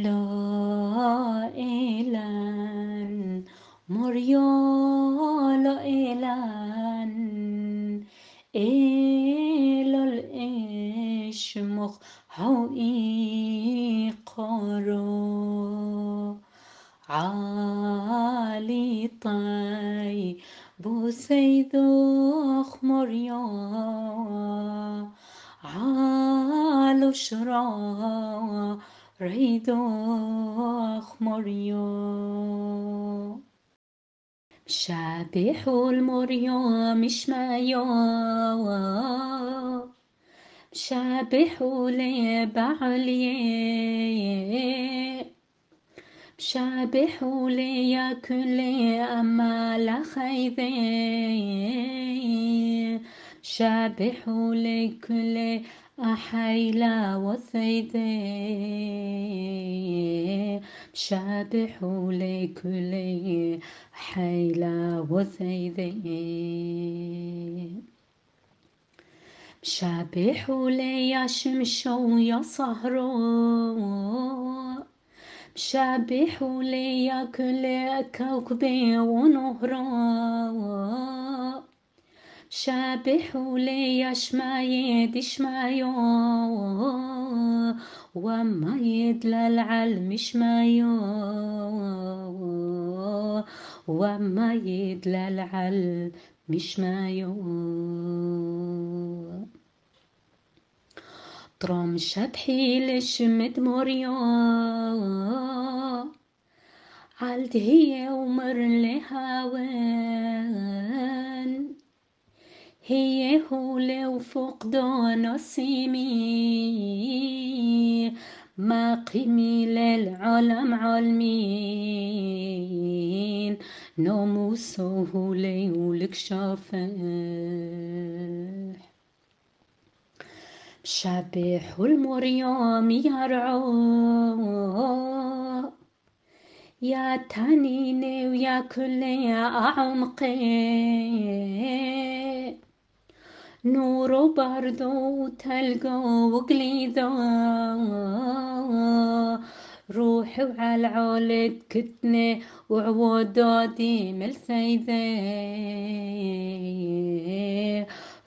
لا إله مر يا لا إله إل الإشمخ هوي قرار عالي طاي بوسيد أخمر يا عالو شرا ريضاخ مريم شابحوا شابح شمايا مش لبعلي شابح لي يا كل أمال شابح لي كل أحيلا وثيدي شابح حولي كلي حيلا وثيدي شابح لي يا شمشة ويا صهر شابح لي يا كل كوكب ونهر شابحوا ليش ما يدش ما يو وما يدلل علم ما يو وما يدلل علم ما يو طرم شبحي لشمد مريو عالت هي ومر لهاوي هي هو لو سيمي ما قيمي للعالم عالمين ناموسه ولك شافح شبح المريم يرعى يا تنين ويا كل يا عمقين نور وبرد وتلقى وقليذا روحي وعلى عولد كتني وعودودي ملسيدي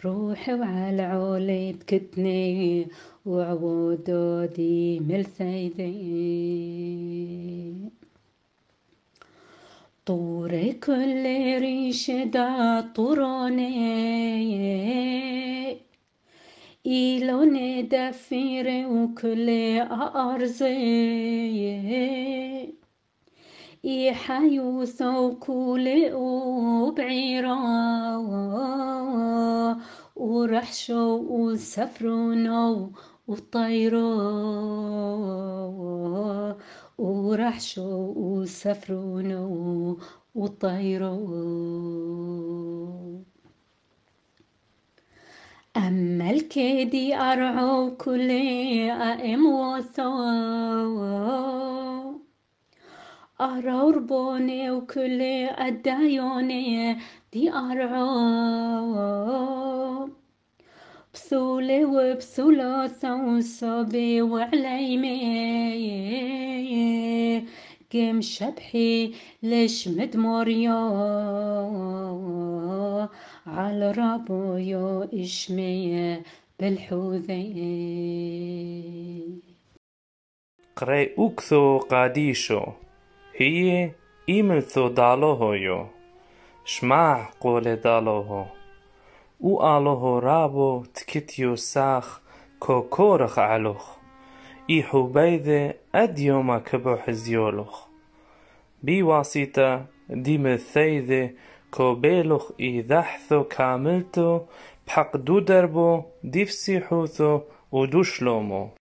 روحي وعلى عولد كتني وعودودي ملسيدي طور كل ريش دا طروني إيلون دفير وكل أرزي إي حيو وكل وبعيرا ورحشو وسفرونو وطيرو ورحشوا وسافرونوا وطيروا أما الكيدي أرعو كلي أم وثوا أرعو ربوني وكلي أدايوني دي أرعوا بسولة وبسولة بي وعليمي كم شبحي ليش مدموريا على يا إشمية بالحوذي قري أكثو قاديشو هي إيمثو دالوهويو شمع قول دالوهو او آلوهو رابو تكتيو ساخ كوكورخ علوخ إيحو بايذة أد زيولوخ بي واسيتا بواسطة ديم الثيذة كوبيلوخ إيذحثو كاملتو بحق دو دربو ديفسيحوثو ودو شلومو